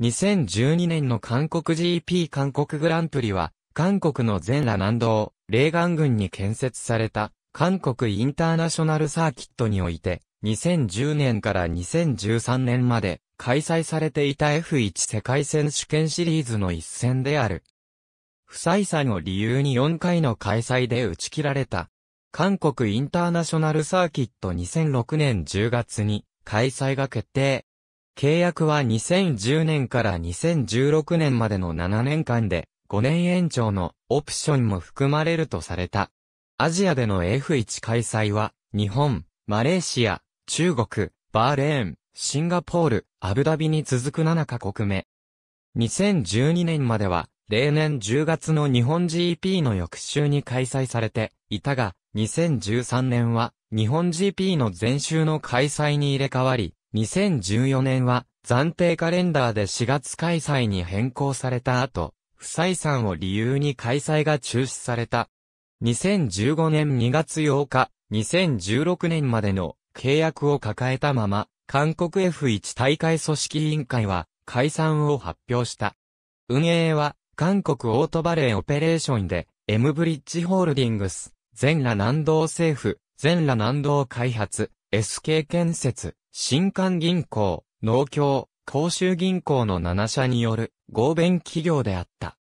2012年の韓国 GP 韓国グランプリは、韓国の全羅南道、霊岩郡に建設された、韓国インターナショナルサーキットにおいて、2010年から2013年まで開催されていた F1 世界選手権シリーズの一戦である。不採算を理由に4回の開催で打ち切られた。韓国インターナショナルサーキット2006年10月に開催が決定。契約は2010年から2016年までの7年間で、5年延長のオプションも含まれるとされた。アジアでの F1 開催は、日本、マレーシア、中国、バーレーン、シンガポール、アブダビに続く7カ国目。2012年までは、例年10月の日本 GP の翌週に開催されていたが、2013年は日本 GP の前週の開催に入れ替わり、2014年は暫定カレンダーで4月開催に変更された後、不採算を理由に開催が中止された。2015年2月8日、2016年までの契約を抱えたまま、韓国 F1 大会組織委員会は解散を発表した。運営は韓国オートバレーオペレーションで M ブリッジホールディングス、全羅南道政府、全羅南道開発、SK 建設、新刊銀行、農協、公衆銀行の7社による合弁企業であった。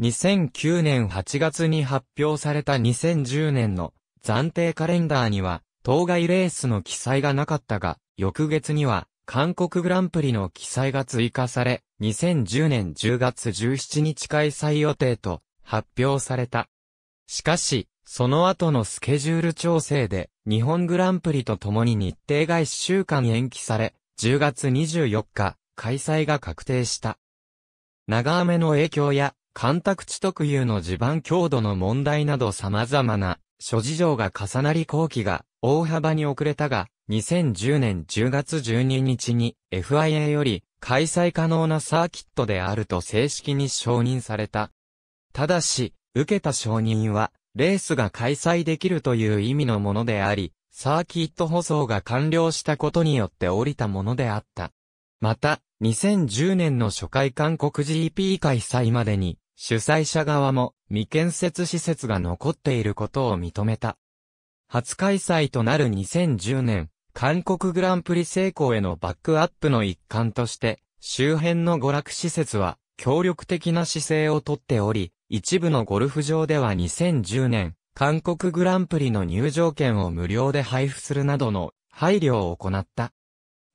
2009年8月に発表された2010年の暫定カレンダーには、当該レースの記載がなかったが、翌月には、韓国グランプリの記載が追加され、2010年10月17日開催予定と発表された。しかし、その後のスケジュール調整で、日本グランプリと共に日程が1週間延期され、10月24日、開催が確定した。長雨の影響や、干拓地特有の地盤強度の問題など様々な諸事情が重なり後期が大幅に遅れたが、2010年10月12日に FIA より開催可能なサーキットであると正式に承認された。ただし、受けた承認はレースが開催できるという意味のものであり、サーキット舗装が完了したことによって降りたものであった。また、2010年の初回韓国 GP 開催までに、主催者側も未建設施設が残っていることを認めた。初開催となる2010年、韓国グランプリ成功へのバックアップの一環として、周辺の娯楽施設は協力的な姿勢をとっており、一部のゴルフ場では2010年、韓国グランプリの入場券を無料で配布するなどの配慮を行った。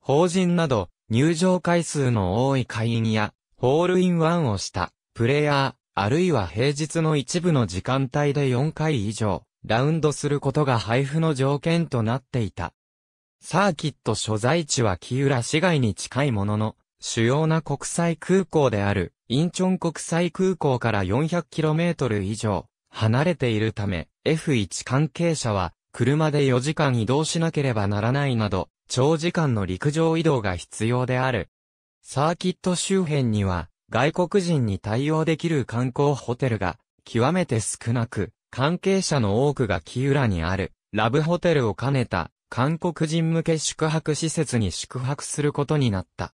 法人など、入場回数の多い会員や、ホールインワンをした、プレイヤー、あるいは平日の一部の時間帯で4回以上、ラウンドすることが配布の条件となっていた。サーキット所在地は木浦市街に近いものの、主要な国際空港であるインチョン国際空港から 400km 以上離れているため、F1 関係者は車で4時間移動しなければならないなど、長時間の陸上移動が必要である。サーキット周辺には、外国人に対応できる観光ホテルが、極めて少なく、関係者の多くが木浦にある、ラブホテルを兼ねた、韓国人向け宿泊施設に宿泊することになった。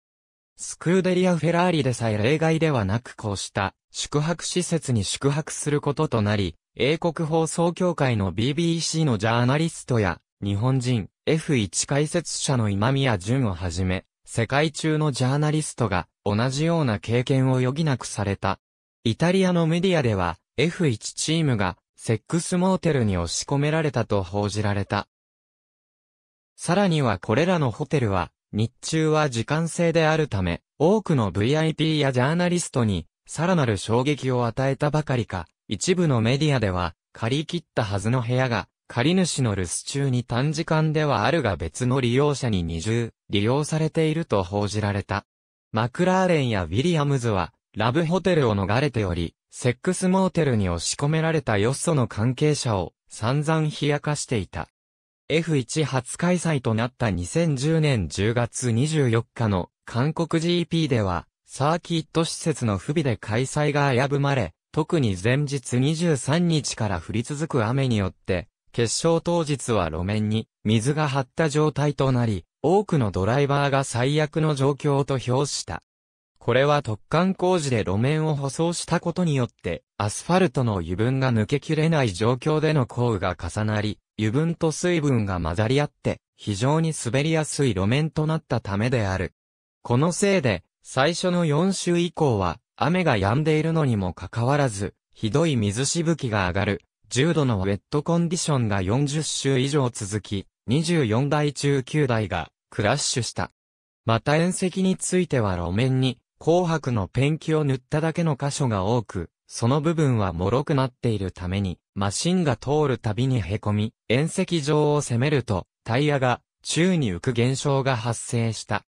スクーデリア・フェラーリでさえ例外ではなくこうした宿泊施設に宿泊することとなり、英国放送協会の BBC のジャーナリストや日本人 F1 解説者の今宮淳をはじめ、世界中のジャーナリストが同じような経験を余儀なくされた。イタリアのメディアでは F1 チームがセックスモーテルに押し込められたと報じられた。さらにはこれらのホテルは日中は時間制であるため、多くの VIP やジャーナリストに、さらなる衝撃を与えたばかりか、一部のメディアでは、借り切ったはずの部屋が、借り主の留守中に短時間ではあるが別の利用者に二重、利用されていると報じられた。マクラーレンやウィリアムズは、ラブホテルを逃れており、セックスモーテルに押し込められたよその関係者を散々冷やかしていた。F1 初開催となった2010年10月24日の韓国 GP では、サーキット施設の不備で開催が危ぶまれ、特に前日23日から降り続く雨によって、決勝当日は路面に水が張った状態となり、多くのドライバーが最悪の状況と評した。これは突貫工事で路面を舗装したことによって、アスファルトの油分が抜けきれない状況での降雨が重なり、油分と水分が混ざり合って、非常に滑りやすい路面となったためである。このせいで、最初の4週以降は、雨が止んでいるのにもかかわらず、ひどい水しぶきが上がる、重度のウェットコンディションが40週以上続き、24台中9台が、クラッシュした。また縁石については路面に、紅白のペンキを塗っただけの箇所が多く、その部分は脆くなっているために、マシンが通るたびに凹み、縁石状を攻めると、タイヤが宙に浮く現象が発生した。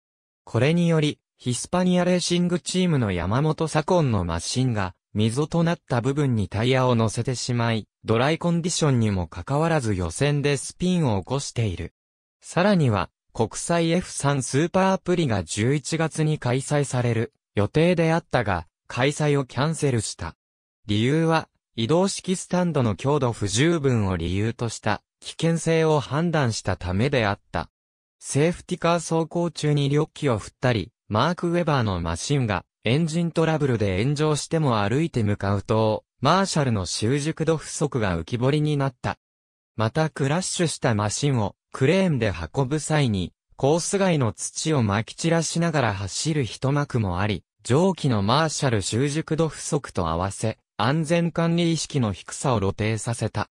これにより、ヒスパニアレーシングチームの山本左近のマシンが、溝となった部分にタイヤを乗せてしまい、ドライコンディションにもかかわらず予選でスピンを起こしている。さらには、国際 F3 スーパーアプリが11月に開催される予定であったが、開催をキャンセルした。理由は、移動式スタンドの強度不十分を理由とした危険性を判断したためであった。セーフティカー走行中に両機を振ったり、マーク・ウェバーのマシンがエンジントラブルで炎上しても歩いて向かうと、マーシャルの習熟度不足が浮き彫りになった。またクラッシュしたマシンをクレーンで運ぶ際に、コース外の土を撒き散らしながら走る一幕もあり、蒸気のマーシャル習熟度不足と合わせ、安全管理意識の低さを露呈させた。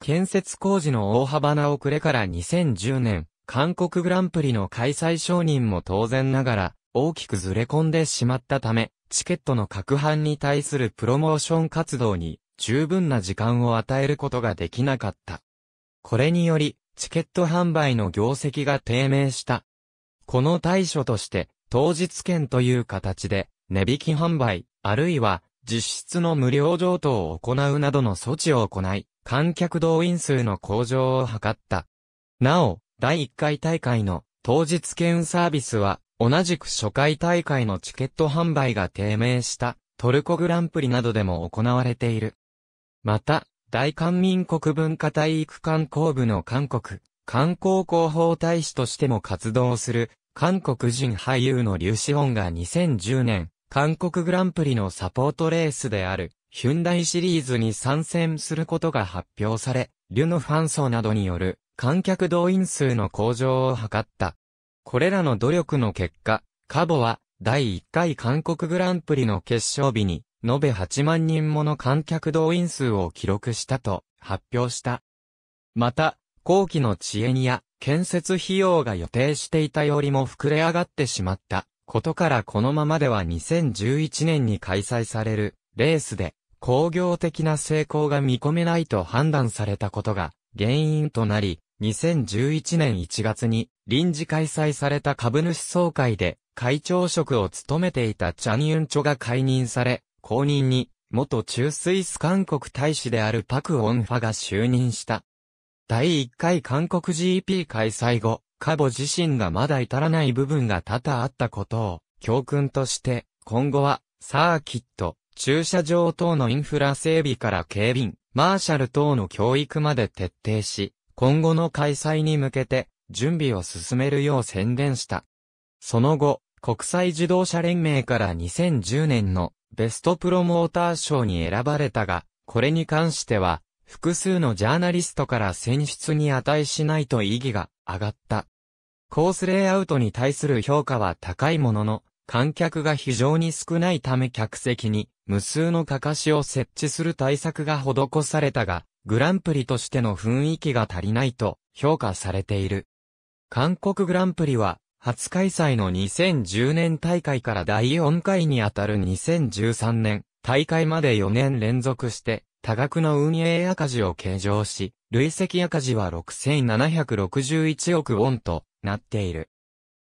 建設工事の大幅な遅れから2010年、韓国グランプリの開催承認も当然ながら、大きくずれ込んでしまったため、チケットの各販に対するプロモーション活動に十分な時間を与えることができなかった。これにより、チケット販売の業績が低迷した。この対処として、当日券という形で、値引き販売、あるいは、実質の無料譲渡を行うなどの措置を行い、観客動員数の向上を図った。なお、第1回大会の当日券サービスは、同じく初回大会のチケット販売が低迷したトルコグランプリなどでも行われている。また、大韓民国文化体育観光部の韓国、観光広報大使としても活動する、韓国人俳優のリュウシオンが2010年、韓国グランプリのサポートレースである、ヒュンダイシリーズに参戦することが発表され、リュのファン層などによる観客動員数の向上を図った。これらの努力の結果、カボは第1回韓国グランプリの決勝日に延べ8万人もの観客動員数を記録したと発表した。また、後期の遅延や建設費用が予定していたよりも膨れ上がってしまったことからこのままでは2011年に開催されるレースで工業的な成功が見込めないと判断されたことが原因となり、2011年1月に臨時開催された株主総会で会長職を務めていたチャンユンチョが解任され、後任に、元中スイス韓国大使であるパク・オンファが就任した。第1回韓国 GP 開催後、カボ自身がまだ至らない部分が多々あったことを、教訓として、今後は、サーキット、駐車場等のインフラ整備から警備、マーシャル等の教育まで徹底し、今後の開催に向けて、準備を進めるよう宣言した。その後、国際自動車連盟から2010年のベストプロモーター賞に選ばれたが、これに関しては、複数のジャーナリストから選出に値しないと意義が上がった。コースレイアウトに対する評価は高いものの、観客が非常に少ないため客席に無数のかかしを設置する対策が施されたが、グランプリとしての雰囲気が足りないと評価されている。韓国グランプリは初開催の2010年大会から第4回にあたる2013年大会まで4年連続して多額の運営赤字を計上し、累積赤字は6761億ウォンとなっている。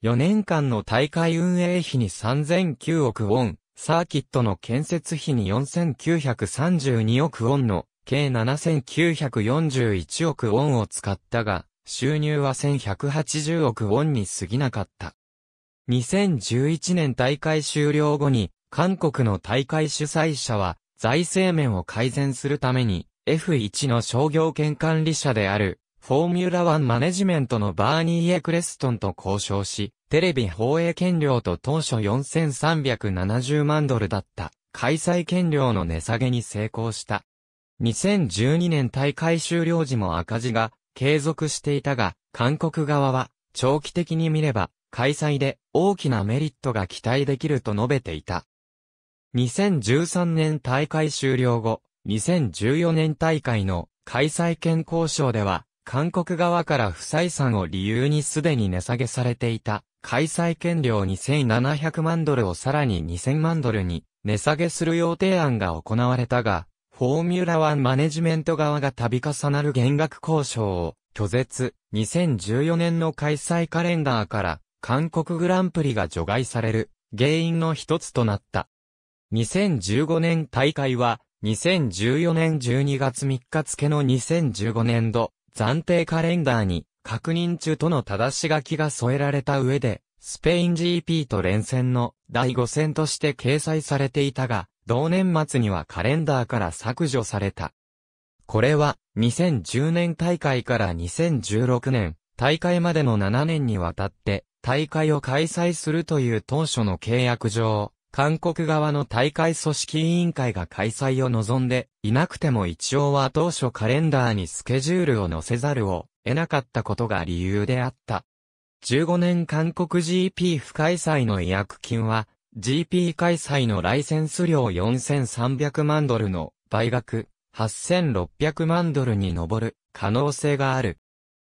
4年間の大会運営費に3009億ウォン、サーキットの建設費に4932億ウォンの計7941億ウォンを使ったが、収入は1180億ウォンに過ぎなかった。2011年大会終了後に、韓国の大会主催者は、財政面を改善するために、F1 の商業権管理者である、フォーミュラワンマネジメントのバーニー・エ・クレストンと交渉し、テレビ放映権料と当初4370万ドルだった開催権料の値下げに成功した。2012年大会終了時も赤字が継続していたが、韓国側は、長期的に見れば、開催で大きなメリットが期待できると述べていた。2013年大会終了後、2014年大会の開催権交渉では、韓国側から不採算を理由にすでに値下げされていた開催権料2700万ドルをさらに2000万ドルに値下げする予定案が行われたが、フォーミュラワンマネジメント側が度重なる減額交渉を拒絶、2014年の開催カレンダーから韓国グランプリが除外される原因の一つとなった。2015年大会は2014年12月3日付の2015年度暫定カレンダーに確認中との正し書きが添えられた上でスペイン GP と連戦の第5戦として掲載されていたが、同年末にはカレンダーから削除された。これは、2010年大会から2016年、大会までの7年にわたって、大会を開催するという当初の契約上、韓国側の大会組織委員会が開催を望んで、いなくても一応は当初カレンダーにスケジュールを載せざるを得なかったことが理由であった。15年韓国 GP 不開催の違約金は、GP 開催のライセンス料4300万ドルの倍額8600万ドルに上る可能性がある。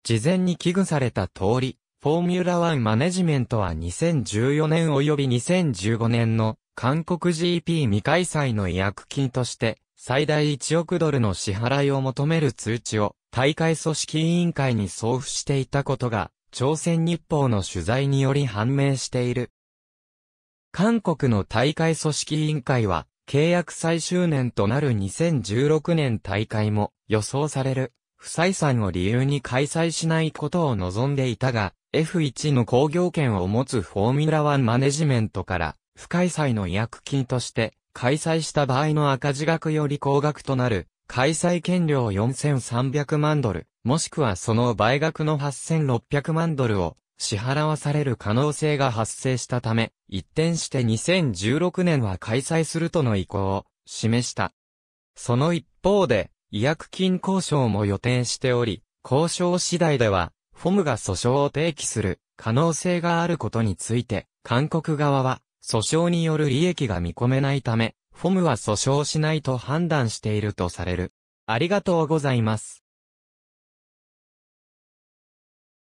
事前に危惧された通り、フォーミュラワンマネジメントは2014年及び2015年の韓国 GP 未開催の違約金として最大1億ドルの支払いを求める通知を大会組織委員会に送付していたことが朝鮮日報の取材により判明している。韓国の大会組織委員会は、契約最終年となる2016年大会も予想される。不採算を理由に開催しないことを望んでいたが、F1 の工業権を持つフォーミュラワンマネジメントから、不開催の違約金として、開催した場合の赤字額より高額となる、開催権料4300万ドル、もしくはその倍額の8600万ドルを、支払わされる可能性が発生したため、一転して2016年は開催するとの意向を示した。その一方で、違約金交渉も予定しており、交渉次第では、フォムが訴訟を提起する可能性があることについて、韓国側は、訴訟による利益が見込めないため、フォムは訴訟しないと判断しているとされる。ありがとうございます。